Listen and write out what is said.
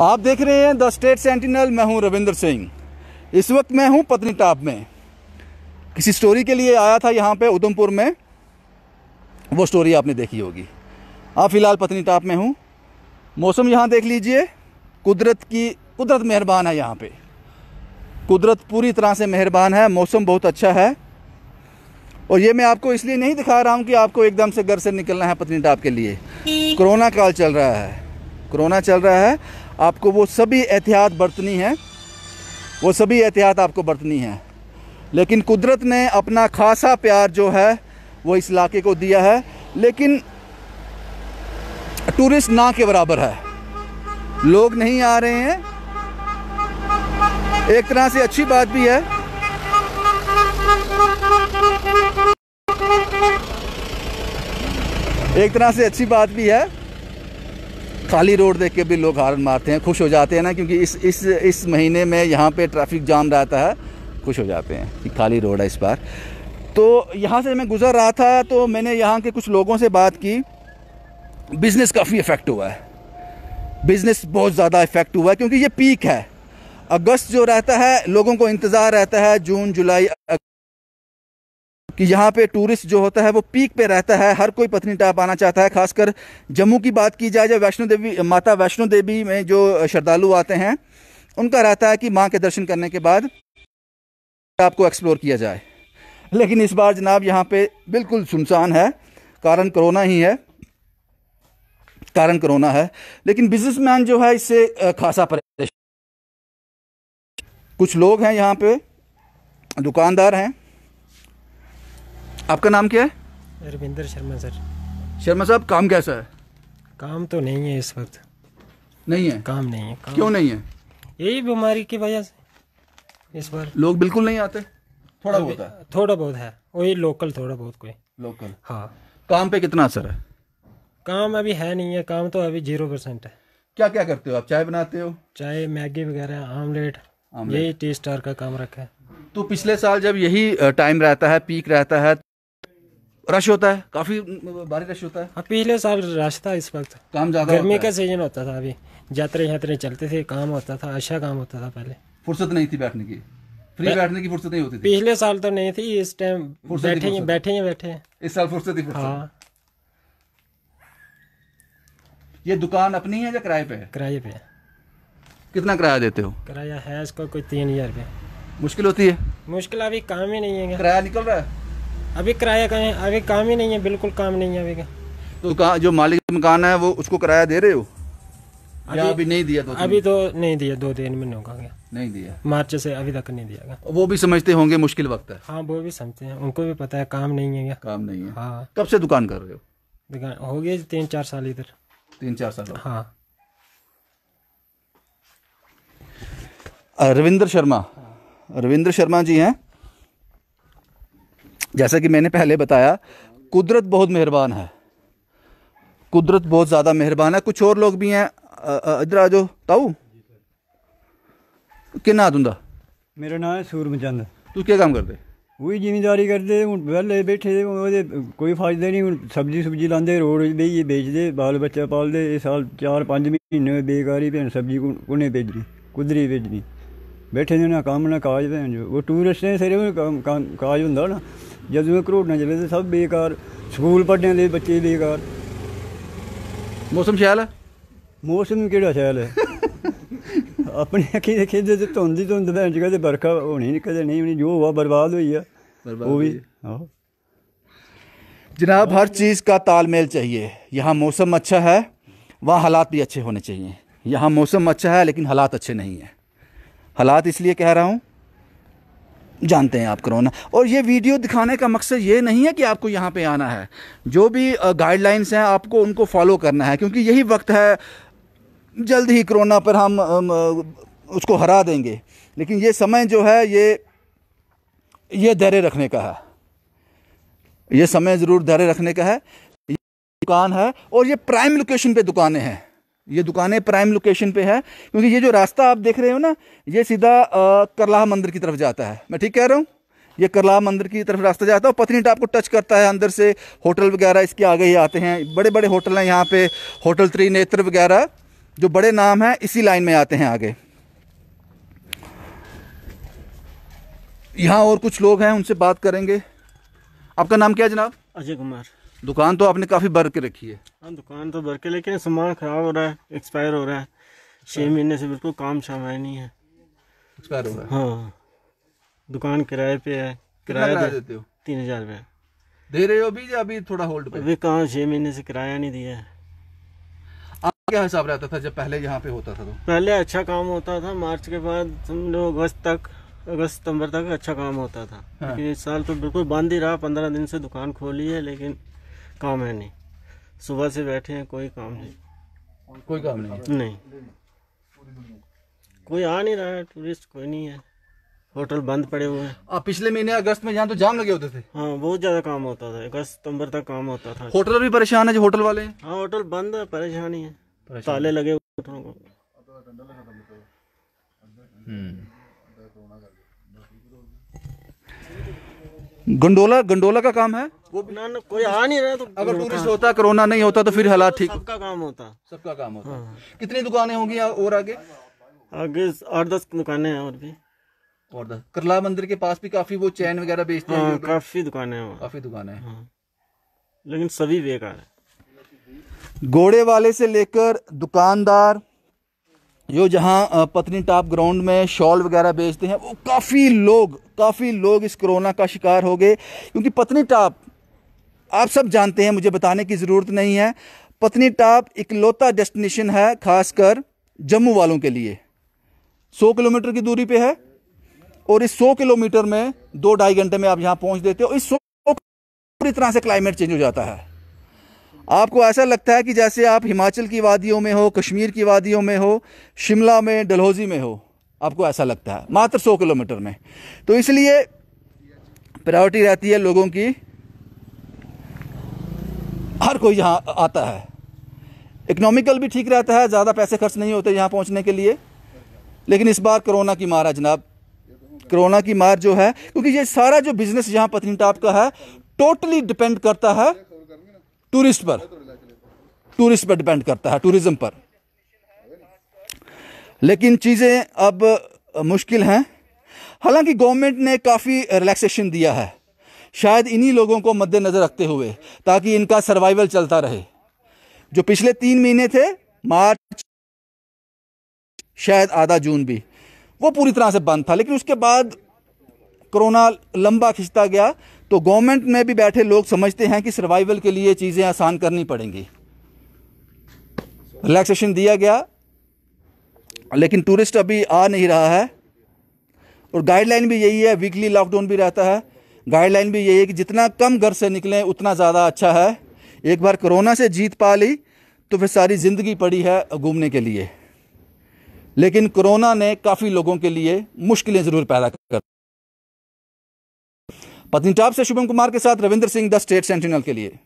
आप देख रहे हैं द स्टेट सेंटिनल मैं हूं रविंद्र सिंह इस वक्त मैं हूं पत्नीटॉप में किसी स्टोरी के लिए आया था यहाँ पे उधमपुर में वो स्टोरी आपने देखी होगी आप फिलहाल पत्नीटाप में हूँ मौसम यहाँ देख लीजिए कुदरत की कुदरत मेहरबान है यहाँ पे कुदरत पूरी तरह से मेहरबान है मौसम बहुत अच्छा है और ये मैं आपको इसलिए नहीं दिखा रहा हूँ कि आपको एकदम से घर से निकलना है पत्नीटाप के लिए कोरोना काल चल रहा है कोरोना चल रहा है आपको वो सभी एहतियात बरतनी है वो सभी एहतियात आपको बरतनी है लेकिन कुदरत ने अपना खासा प्यार जो है वो इस इलाके को दिया है लेकिन टूरिस्ट ना के बराबर है लोग नहीं आ रहे हैं एक तरह से अच्छी बात भी है एक तरह से अच्छी बात भी है खाली रोड देख के भी लोग हारन मारते हैं खुश हो जाते हैं ना क्योंकि इस इस इस महीने में यहाँ पे ट्रैफिक जाम रहता है खुश हो जाते हैं कि खाली रोड है इस बार तो यहाँ से मैं गुज़र रहा था तो मैंने यहाँ के कुछ लोगों से बात की बिज़नेस काफ़ी इफ़ेक्ट हुआ है बिज़नेस बहुत ज़्यादा इफ़ेक्ट हुआ है क्योंकि ये पीक है अगस्त जो रहता है लोगों को इंतज़ार रहता है जून जुलाई कि यहाँ पे टूरिस्ट जो होता है वो पीक पे रहता है हर कोई टाप आना चाहता है खासकर जम्मू की बात की जाए जब वैष्णो देवी माता वैष्णो देवी में जो श्रद्धालु आते हैं उनका रहता है कि माँ के दर्शन करने के बाद टाप को एक्सप्लोर किया जाए लेकिन इस बार जनाब यहाँ पे बिल्कुल सुनसान है कारण कोरोना ही है कारण कोरोना है लेकिन बिजनेसमैन जो है इससे खासा परेशान कुछ लोग हैं यहाँ पे दुकानदार हैं आपका नाम क्या है रविंदर शर्मा सर शर्मा साहब काम कैसा है काम तो नहीं है इस वक्त नहीं है काम नहीं है काम क्यों नहीं है यही बीमारी की वजह से इस बार लोग बिल्कुल नहीं आते थोड़ा बहुत है थोड़ा बहुत है वही लोकल थोड़ा बहुत कोई लोकल हाँ काम पे कितना असर है काम अभी है नहीं है काम तो अभी जीरो परसेंट है क्या क्या करते हो आप चाय बनाते हो चाय मैगी वगैरह आमलेट यही टी स्टार का काम रखा है तो पिछले साल जब यही टाइम रहता है पीक रहता है रश होता है काफी भारी रश होता है हाँ, पिछले साल रश था इस वक्त काम ज्यादा गर्मी का सीजन होता था अभी यात्रा यात्रा चलते थे काम होता था अच्छा काम होता था पहले फुर्सत नहीं थी बैठने की फ्री बैठने की फुर्सत नहीं होती थी पिछले साल तो नहीं थी इस टाइम बैठे हैं बैठे हैं बैठे इस साल फुर्सत ही फुर्सत हाँ ये दुकान अपनी है या किराए पे है किराए पे है कितना किराया देते हो किराया है इसका कोई तीन हजार रुपये मुश्किल होती है मुश्किल अभी काम ही नहीं है किराया निकल रहा है अभी किराया का अभी काम ही नहीं है बिल्कुल काम नहीं है अभी का तो कहा जो मालिक मकान है वो उसको किराया दे रहे हो अभी अभी नहीं दिया तो अभी तो नहीं दिया दो तीन महीने होगा गया नहीं दिया मार्च से अभी तक नहीं दिया गया वो भी समझते होंगे मुश्किल वक्त है हाँ वो भी समझते हैं उनको भी पता है काम नहीं है काम नहीं है हाँ कब से दुकान कर रहे हो दुकान हो गया तीन चार साल इधर तीन चार साल हाँ रविंद्र शर्मा रविंद्र शर्मा जी हैं जैसा कि मैंने पहले बताया कुदरत बहुत मेहरबान है कुदरत बहुत ज़्यादा मेहरबान है कुछ और लोग भी हैं इधर आ जाओ ताऊ कि ना तुंदा मेरा नाम है सूरमचंद तू क्या काम करदे ਉਹੀ ਜ਼ਿਮੀਂਦਾਰੀ ਕਰਦੇ ਹੁਣ ਪਹਿਲੇ ਬੈਠੇ ਉਹਦੇ ਕੋਈ ਫਾਇਦਾ ਨਹੀਂ ਹੁਣ ਸਬਜ਼ੀ ਸੁਬਜੀ ਲਾਂਦੇ ਰੋੜ ਬਈਏ ਵੇਚਦੇ ਬਾਲ ਬੱਚਾ ਪਾਲਦੇ ਇਹ ਸਾਲ 4-5 ਮਹੀਨੇ ਬੇਕਾਰੀ ਭੈਣ ਸਬਜ਼ੀ ਕੋਨੇ ਭੇਜਣੀ ਕੁਦਰੀ ਭੇਜਣੀ ਬੈਠੇ ਨੇ ਨਾ ਕੰਮ ਨਾ ਕਾਜ ਭੈਣ ਜੋ ਉਹ ਟੂਰਿਸਟ ਨੇ ਸਿਰੇ ਕਾਜ ਹੁੰਦਾ ਨਾ जदों करोना चले तो सब बेकार स्कूल पढ़ने के बच्चे बेकार मौसम शैल है मौसम के शैल है अपनी अखी देखे जो धुंद ही धुंध भैन चाहिए बरखा होनी नहीं कदम नहीं होनी जो हुआ बर्बाद हुई है वो जनाब हर चीज़ का तालमेल चाहिए यहाँ मौसम अच्छा है वहाँ हालात भी अच्छे होने चाहिए यहाँ मौसम अच्छा है लेकिन हालात अच्छे नहीं हैं हालात इसलिए कह रहा हूँ जानते हैं आप करोना और ये वीडियो दिखाने का मकसद ये नहीं है कि आपको यहाँ पे आना है जो भी गाइडलाइंस हैं आपको उनको फॉलो करना है क्योंकि यही वक्त है जल्द ही कोरोना पर हम उसको हरा देंगे लेकिन ये समय जो है ये ये धैर्य रखने का है ये समय ज़रूर धैर्य रखने का है दुकान है और ये प्राइम लोकेशन पे दुकानें हैं ये दुकानें प्राइम लोकेशन पे है क्योंकि ये जो रास्ता आप देख रहे हो ना ये सीधा करलाह मंदिर की तरफ जाता है मैं ठीक कह रहा हूँ ये करला मंदिर की तरफ रास्ता जाता है और टाप को टच करता है अंदर से होटल वगैरह इसके आगे ही आते हैं बड़े बड़े होटल हैं यहाँ पे होटल त्रिनेत्र वगैरह जो बड़े नाम हैं इसी लाइन में आते हैं आगे यहाँ और कुछ लोग हैं उनसे बात करेंगे आपका नाम क्या जनाब अजय कुमार दुकान तो आपने काफ़ी भर के रखी है हाँ दुकान तो भर के लेकिन सामान ख़राब हो रहा है एक्सपायर हो रहा है छह अच्छा। महीने से बिल्कुल काम शाम है नहीं है एक्सपायर हो रहा है हाँ दुकान किराए पे है किराया देते हो तीन हज़ार रुपये दे रहे हो अभी या अभी थोड़ा होल्ड पे अभी कहाँ छह महीने से किराया नहीं दिया है क्या हिसाब रहता था जब पहले यहाँ पे होता था तो पहले अच्छा काम होता था मार्च के बाद हम लोग अगस्त तक अगस्त सितंबर तक अच्छा काम होता था हाँ। लेकिन इस साल तो बिल्कुल बंद ही रहा पंद्रह दिन से दुकान खोली है लेकिन काम है नहीं सुबह से बैठे हैं कोई काम नहीं कोई काम नहीं नहीं कोई आ नहीं रहा है टूरिस्ट कोई नहीं है होटल बंद पड़े हुए हैं आप पिछले महीने अगस्त में यहाँ तो जाम लगे होते थे हाँ बहुत ज्यादा काम होता था अगस्त सितम्बर तक काम होता था होटल भी परेशान है जो होटल वाले हाँ होटल बंद है परेशानी है ताले लगे हुए होटलों को हम्म गंडोला गंडोला का काम है वो ना, कोई आ नहीं रहा तो अगर टूरिस्ट होता कोरोना नहीं होता तो फिर हालात ठीक सबका काम होता सबका काम होता हाँ। कितनी दुकानें होंगी और आगे आगे आठ दस दुकानें हैं और भी और दस करला मंदिर के पास भी काफी वो चैन वगैरह बेचते हैं हाँ, काफी दुकानें हैं काफी दुकानें हैं हाँ। लेकिन सभी बेकार है घोड़े वाले से लेकर दुकानदार जो जहाँ पत्नी टॉप ग्राउंड में शॉल वगैरह बेचते हैं वो काफ़ी लोग काफ़ी लोग इस कोरोना का शिकार हो गए क्योंकि पत्नी टॉप आप सब जानते हैं मुझे बताने की ज़रूरत नहीं है पत्नी टॉप इकलौता डेस्टिनेशन है खासकर जम्मू वालों के लिए सौ किलोमीटर की दूरी पे है और इस सौ किलोमीटर में दो ढाई घंटे में आप यहाँ पहुँच देते हो इस सौ पूरी तरह से क्लाइमेट चेंज हो जाता है आपको ऐसा लगता है कि जैसे आप हिमाचल की वादियों में हो कश्मीर की वादियों में हो शिमला में डलहौजी में हो आपको ऐसा लगता है मात्र सौ किलोमीटर में तो इसलिए प्रायोरिटी रहती है लोगों की हर कोई यहाँ आता है इकोनॉमिकल भी ठीक रहता है ज़्यादा पैसे खर्च नहीं होते यहाँ पहुँचने के लिए लेकिन इस बार कोरोना की मार है जनाब कोरोना की मार जो है क्योंकि ये सारा जो बिज़नेस यहाँ पत्नीटाप का है टोटली डिपेंड करता है टूरिस्ट पर टूरिस्ट पर डिपेंड करता है टूरिज्म पर लेकिन चीज़ें अब मुश्किल हैं हालांकि गवर्नमेंट ने काफ़ी रिलैक्सेशन दिया है शायद इन्हीं लोगों को मद्देनज़र रखते हुए ताकि इनका सर्वाइवल चलता रहे जो पिछले तीन महीने थे मार्च शायद आधा जून भी वो पूरी तरह से बंद था लेकिन उसके बाद कोरोना लंबा खिंचता गया तो गवर्नमेंट में भी बैठे लोग समझते हैं कि सर्वाइवल के लिए चीज़ें आसान करनी पड़ेंगी रिलैक्सेशन दिया गया लेकिन टूरिस्ट अभी आ नहीं रहा है और गाइडलाइन भी यही है वीकली लॉकडाउन भी रहता है गाइडलाइन भी यही है कि जितना कम घर से निकलें उतना ज़्यादा अच्छा है एक बार कोरोना से जीत पा ली तो फिर सारी ज़िंदगी पड़ी है घूमने के लिए लेकिन कोरोना ने काफ़ी लोगों के लिए मुश्किलें ज़रूर पैदा कर पत्नीटॉप से शुभम कुमार के साथ Ravindra Singh the State Sentinel के लिए